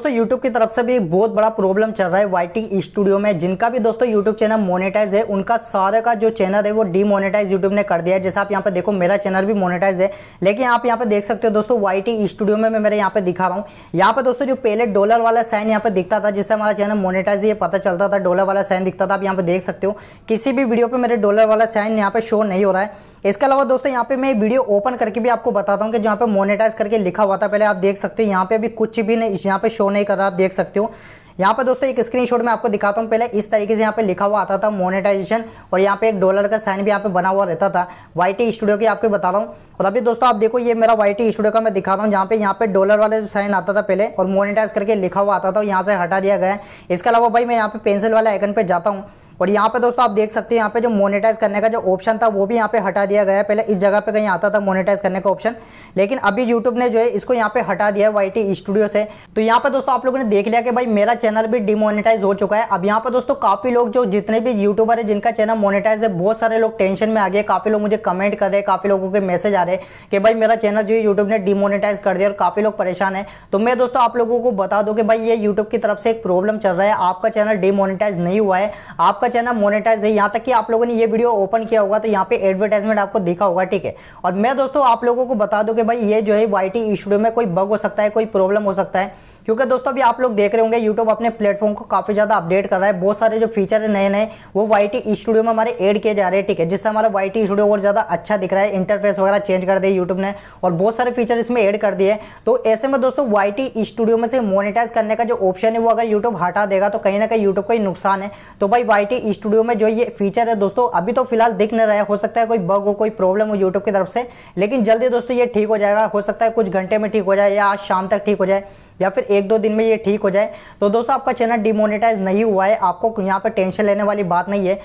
दोस्तों यूट्यूब की तरफ से भी एक बहुत बड़ा प्रॉब्लम चल रहा है वाइटिंग स्टूडियो में जिनका भी दोस्तों यूट्यूब चैनल मोनेटाइज है उनका सारे का जो चैनल है वो डीमोनेटाइज यूट्यूब ने कर दिया है जैसे आप यहाँ पे देखो मेरा चैनल भी मोनेटाइज है लेकिन आप यहाँ पे देख सकते हो दोस्तों वाइटिंग स्टूडियो में मैं मेरे यहाँ पे दिखा रहा हूँ यहाँ पे दोस्तों जो पहले डॉलर वाला साइन यहाँ पे दिखता था जिससे हमारा चैनल मोनेटाइज ये पता चलता था डॉलर वाला साइन दिखता था आप यहाँ पे देख सकते हो किसी भी वीडियो पर मेरे डॉलर वाला साइन यहाँ पे शो नहीं हो रहा है इसके अलावा दोस्तों यहाँ पे मैं वीडियो ओपन करके भी आपको बताता हूँ कि जहाँ पे मोनेटाइज करके लिखा हुआ था पहले आप देख सकते हैं यहाँ पे अभी कुछ भी नहीं यहाँ पे शो नहीं कर रहा आप देख सकते हो यहाँ पर दोस्तों एक स्क्रीनशॉट मैं आपको दिखाता हूँ पहले इस तरीके से यहाँ पे लिखा हुआ आता था मोनेटाइजेशन और यहाँ पे एक डॉलर का साइन भी यहाँ पे बना हुआ रहता था वाई स्टूडियो की आपको बता रहा हूँ और अभी दोस्तों आप देखो ये मेरा वाई टी स्टूडियो का मैं दिखाता हूँ जहाँ पे यहाँ पे डॉलर वाले जो साइन आता था पहले और मोनिटाइज करके लिखा हुआ आता था यहाँ से हटा दिया गया है इसके अलावा भाई मैं यहाँ पे पेंसिल वाले आइकन पर जाता हूँ और यहाँ पे दोस्तों आप देख सकते हैं यहाँ पे जो मोनेटाइज करने का जो ऑप्शन था वो भी यहाँ पे हटा दिया गया है पहले इस जगह पे कहीं आता था मोनेटाइज करने का ऑप्शन लेकिन अभी यूट्यूब ने जो है इसको यहाँ पे हटा दिया है वाई स्टूडियो से तो यहाँ पे दोस्तों आप लोगों ने देख लिया कि भाई मेरा चैनल भी डिमोनेटाइज हो चुका है अब यहाँ पर दोस्तों काफी लोग जो जितने भी यूट्यूबर है जिनका चैनल मोनेटाइज है बहुत सारे लोग टेंशन में आ गए काफी लोग मुझे कमेंट कर रहे हैं काफी लोगों के मैसेज आ रहे हैं कि भाई मेरा चैनल जो है यूट्यूब ने डिमोनेटाइज कर दिया और काफी लोग परेशान है तो मैं दोस्तों आप लोगों को बता दूँ कि भाई ये यूट्यूब की तरफ से एक प्रॉब्लम चल रहा है आपका चैनल डिमोनेटाइज नहीं हुआ है आपका आपका चैनल मोनेटाइज है यहाँ तक कि आप लोगों ने ये वीडियो ओपन किया होगा तो यहाँ पे एडवर्टाइजमेंट आपको देखा होगा ठीक है और मैं दोस्तों आप लोगों को बता दूं कि भाई ये जो है वाई टी में कोई बग हो सकता है कोई प्रॉब्लम हो सकता है क्योंकि दोस्तों अभी आप लोग देख रहे होंगे यूट्यूब अपने प्लेटफॉर्म को काफ़ी ज़्यादा अपडेट कर रहा है बहुत सारे जो फीचर है नए नए वो वाई टी स्टूडियो में हमारे एड किए जा रहे हैं ठीक है जिससे हमारा वाई टी स्टूडियो और ज़्यादा अच्छा दिख रहा है इंटरफेस वगैरह चेंज कर दिया यूट्यूब ने और बहुत सारे फीचर इसमें एड कर दिए तो ऐसे में दोस्तों वाई टी स्टूडियो में से मोनिटाइज करने का जो ऑप्शन है वो अगर यूट्यूब हटा देगा तो कहीं ना कहीं यूट्यूब का ही नुकसान है तो भाई वाई टी स्टूडियो में जो ये फीचर है दोस्तों अभी तो फिलहाल दिख नहीं रहा है हो सकता है कोई बग हो कोई प्रॉब्लम हो यूट्यूब की तरफ से लेकिन जल्दी दोस्तों ये ठीक हो जाएगा हो सकता है कुछ घंटे में ठीक हो जाए या आज शाम तक ठीक हो जाए या फिर एक दो दिन में ये ठीक हो जाए तो दोस्तों आपका चैनल डिमोनेटाइज नहीं हुआ है आपको यहाँ पर टेंशन लेने वाली बात नहीं है